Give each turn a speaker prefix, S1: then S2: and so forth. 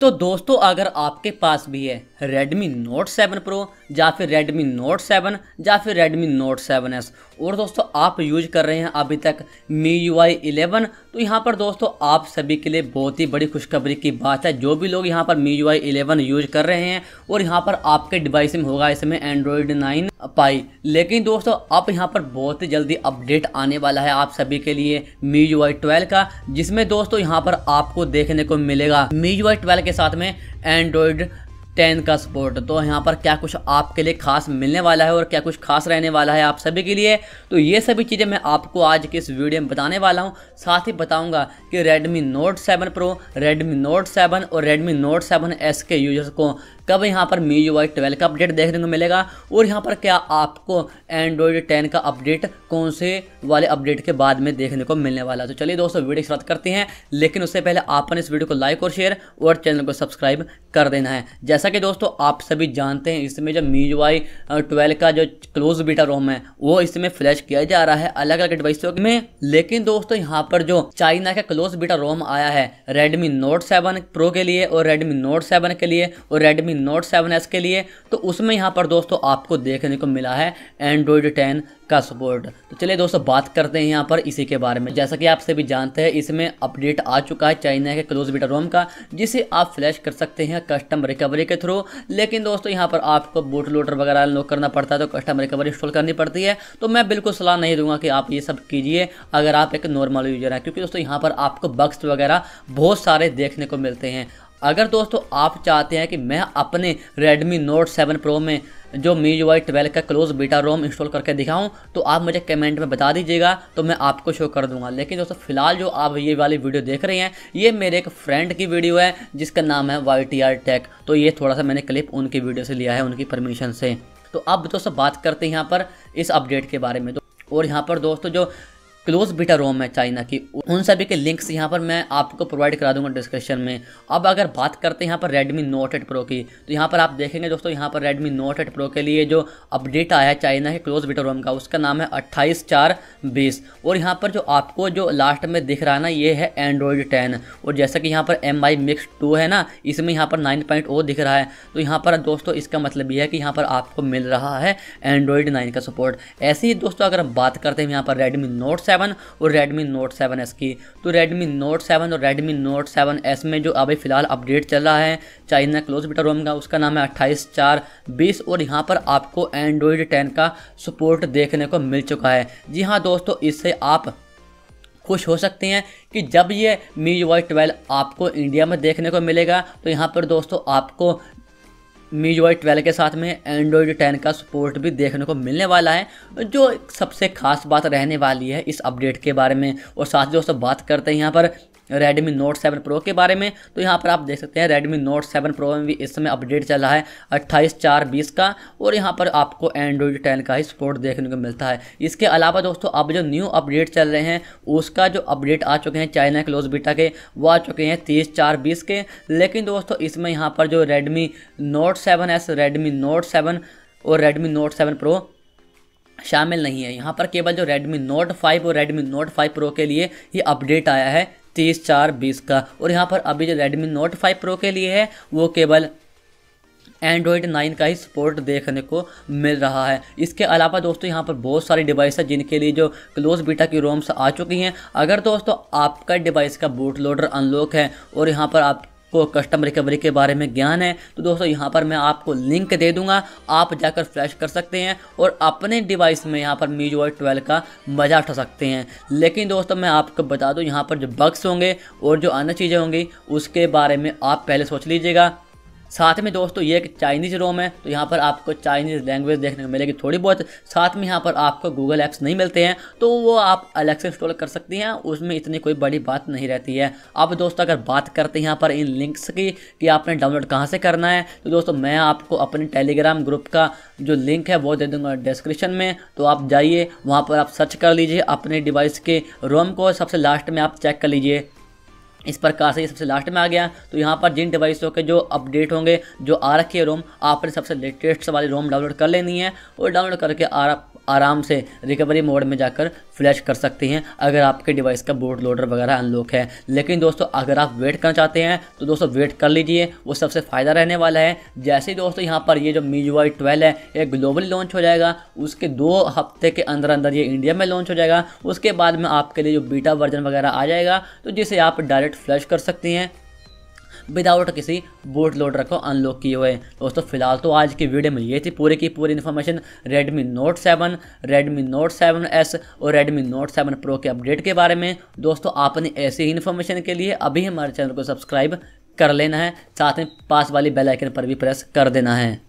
S1: तो दोस्तों अगर आपके पास भी है Redmi Note 7 Pro या फिर Redmi Note 7 या फिर Redmi Note 7s और दोस्तों आप यूज कर रहे हैं अभी तक MIUI 11 तो यहाँ पर दोस्तों आप सभी के लिए बहुत ही बड़ी खुशखबरी की बात है जो भी लोग यहाँ पर MIUI eleven use कर रहे हैं और यहाँ पर आपके डिवाइस में होगा इसमें एंड्रॉयड नाइन पाई लेकिन दोस्तों अब यहाँ पर बहुत ही जल्दी अपडेट आने वाला है आप सभी के लिए मी यू आई ट्वेल्व का जिसमें दोस्तों यहाँ पर आपको देखने को मिलेगा मी यू आई ट्वेल्व के साथ में एंड्रॉयड टेन का सपोर्ट तो यहाँ पर क्या कुछ आपके लिए खास मिलने वाला है और क्या कुछ खास रहने वाला है आप सभी के लिए तो ये सभी चीज़ें मैं आपको आज के इस वीडियो में बताने वाला हूँ साथ ही बताऊँगा कि Redmi Note 7 Pro, Redmi Note 7 और Redmi Note 7s के यूजर्स को कब यहाँ पर मी यू आई ट्वेल्व का अपडेट देखने को मिलेगा और यहाँ पर क्या आपको एंड्रॉयड टेन का अपडेट कौन से वाले अपडेट के बाद में देखने को मिलने वाला तो चलिए दोस्तों वीडियो शुरुआत करते हैं लेकिन उससे पहले आपने इस वीडियो को लाइक और शेयर और चैनल को सब्सक्राइब कर देना है जैसा कि दोस्तों आप सभी जानते हैं इसमें जो मी यू आई ट्वेल्व का जो क्लोज बीटा रोम है वो इसमें फ्लैश किया जा रहा है अलग अलग डिवाइसों में लेकिन दोस्तों यहाँ पर जो चाइना का क्लोज बीटा रोम आया है रेडमी नोट सेवन प्रो के लिए और रेडमी नोट सेवन के लिए और Redmi Redmi Note seven S के लिए तो उसमें यहाँ पर दोस्तों आपको देखने को मिला है एंड्रॉयड टेन का सपोर्ट तो चलिए दोस्तों बात करते हैं यहाँ पर इसी के बारे में जैसा कि आप सभी जानते हैं इसमें अपडेट आ चुका है चाइना के क्लोज बीटा रोम का जिसे आप फ्लैश कर सकते हैं कस्टम रिकवरी के थ्रू लेकिन दोस्तों यहाँ पर आपको बूट लोटर वगैरह अनलॉक करना पड़ता है तो कस्टम रिकवरी इंस्टॉल करनी पड़ती है तो मैं बिल्कुल सलाह नहीं दूंगा कि आप ये सब कीजिए अगर आप एक नॉर्मल यूजर हैं क्योंकि दोस्तों यहाँ पर आपको बक्स वगैरह बहुत सारे देखने को मिलते हैं अगर दोस्तों आप चाहते हैं कि मैं अपने Redmi Note 7 Pro में जो मी यू आई ट्वेल्व का क्लोज बीटा रोम इंस्टॉल करके दिखाऊं तो आप मुझे कमेंट में बता दीजिएगा तो मैं आपको शो कर दूंगा लेकिन दोस्तों फिलहाल जो आप ये वाली वीडियो देख रहे हैं ये मेरे एक फ्रेंड की वीडियो है जिसका नाम है वाई टी आर टेक तो ये थोड़ा सा मैंने क्लिप उनकी वीडियो से लिया है उनकी परमिशन से तो अब दोस्तों बात करते हैं यहाँ पर इस अपडेट के बारे में तो और यहाँ पर दोस्तों जो क्लोज बीटा रोम है चाइना की उन सभी के लिंक्स यहाँ पर मैं आपको प्रोवाइड करा दूंगा डिस्क्रिप्शन में अब अगर बात करते हैं यहाँ पर रेडमी नोट एट प्रो की तो यहाँ पर आप देखेंगे दोस्तों यहाँ पर रेडमी नोट एट प्रो के लिए जो अपडेट आया है चाइना के क्लोज बीटा रोम का उसका नाम है अट्ठाईस चार बीस और यहाँ पर जो आपको जो लास्ट में दिख रहा है ना ये है एंड्रॉयड टेन और जैसा कि यहाँ पर एम आई मिक्स टू है ना इसमें यहाँ पर नाइन पॉइंट ओ दिख रहा है तो यहाँ पर दोस्तों इसका मतलब ये है कि यहाँ पर आपको मिल रहा है एंड्रॉयड नाइन का सपोर्ट ऐसे ही दोस्तों अगर हम बात करते हैं यहाँ पर रेडमी नोट सेवन सेवन और रेडमी नोट सेवन एस की तो रेडमी नोट सेवन और रेडमी नोट सेवन एस में जो अभी फिलहाल अपडेट चल रहा है चाइना क्लोज बीटा रोम का उसका नाम है अट्ठाईस चार बीस और यहाँ पर आपको एंड्रॉयड टेन का सपोर्ट देखने को मिल चुका है जी हाँ दोस्तों इससे आप खुश हो सकते हैं कि जब ये मी यू आई ट्वेल्व आपको इंडिया में देखने को मिलेगा तो यहाँ पर दोस्तों आपको मीजोई ट्वेल्व के साथ में एंड्रॉयड टेन का सपोर्ट भी देखने को मिलने वाला है जो सबसे खास बात रहने वाली है इस अपडेट के बारे में और साथ ही दोस्तों बात करते हैं यहाँ पर रेडमी नोट सेवन प्रो के बारे में तो यहाँ पर आप देख सकते हैं रेडमी नोट सेवन प्रो में भी इस समय अपडेट चल रहा है अट्ठाईस चार बीस का और यहाँ पर आपको एंड्रॉयड टेन का ही सपोर्ट देखने को मिलता है इसके अलावा दोस्तों अब जो न्यू अपडेट चल रहे हैं उसका जो अपडेट आ चुके हैं चाइना क्लोज बीटा के वो आ चुके हैं तीस चार बीस के लेकिन दोस्तों इसमें यहाँ पर जो Redmi Note seven S Redmi Note seven और रेडमी नोट सेवन प्रो शामिल नहीं है यहाँ पर केवल जो Redmi Note 5 और Redmi Note 5 Pro के लिए ये अपडेट आया है तीस चार बीस का और यहाँ पर अभी जो रेडमी नोट फाइव प्रो के लिए है वो केवल एंड्रॉयड 9 का ही सपोर्ट देखने को मिल रहा है इसके अलावा दोस्तों यहाँ पर बहुत सारी डिवाइस है जिनके लिए जो क्लोज बीटा की रोम्स आ चुकी हैं अगर दोस्तों आपका डिवाइस का बूट लोडर अनलॉक है और यहाँ पर आप को कस्टम रिकवरी के बारे में ज्ञान है तो दोस्तों यहाँ पर मैं आपको लिंक दे दूंगा आप जाकर फ्लैश कर सकते हैं और अपने डिवाइस में यहाँ पर मीजो ट्वेल्व का मज़ा उठा सकते हैं लेकिन दोस्तों मैं आपको बता दूँ यहाँ पर जो बग्स होंगे और जो अन्य चीज़ें होंगी उसके बारे में आप पहले सोच लीजिएगा साथ में दोस्तों ये एक चाइनीज रोम है तो यहाँ पर आपको चाइनीज लैंग्वेज देखने को मिलेगी थोड़ी बहुत साथ में यहाँ पर आपको गूगल ऐप्स नहीं मिलते हैं तो वो आप अलग से इंस्टॉल कर सकती हैं उसमें इतनी कोई बड़ी बात नहीं रहती है अब दोस्तों अगर बात करते हैं यहाँ पर इन लिंक्स की कि आपने डाउनलोड कहाँ से करना है तो दोस्तों मैं आपको अपने टेलीग्राम ग्रुप का जो लिंक है वो दे दूँगा डिस्क्रिप्शन में तो आप जाइए वहाँ पर आप सर्च कर लीजिए अपने डिवाइस के रोम को सबसे लास्ट में आप चेक कर लीजिए इस प्रकार से ये सबसे लास्ट में आ गया तो यहाँ पर जिन डिवाइसों के जो अपडेट होंगे जो आ रखे रोम आपने सबसे लेटेस्ट वाली रोम डाउनलोड कर लेनी है और डाउनलोड करके आप आराम से रिकवरी मोड में जाकर फ्लैश कर सकते हैं अगर आपके डिवाइस का बोर्ड लोडर वगैरह अनलॉक है लेकिन दोस्तों अगर आप वेट करना चाहते हैं तो दोस्तों वेट कर लीजिए वो सबसे फ़ायदा रहने वाला है जैसे ही दोस्तों यहाँ पर ये जो मी यू आई ट्वेल्व है ये ग्लोबली लॉन्च हो जाएगा उसके दो हफ्ते के अंदर अंदर ये इंडिया में लॉन्च हो जाएगा उसके बाद में आपके लिए जो बीटा वर्जन वगैरह आ जाएगा तो जिसे आप डायरेक्ट फ्लैश कर सकते हैं विदाउट किसी बूट लोडर को अनलॉक किए हुए दोस्तों फिलहाल तो आज की वीडियो में ये थी पूरी की पूरी information Redmi Note seven Redmi Note seven S और रेडमी नोट सेवन प्रो के अपडेट के बारे में दोस्तों आपने ऐसी इन्फॉर्मेशन के लिए अभी हमारे चैनल को सब्सक्राइब कर लेना है साथ में पास वाली बेलाइकन पर भी प्रेस कर देना है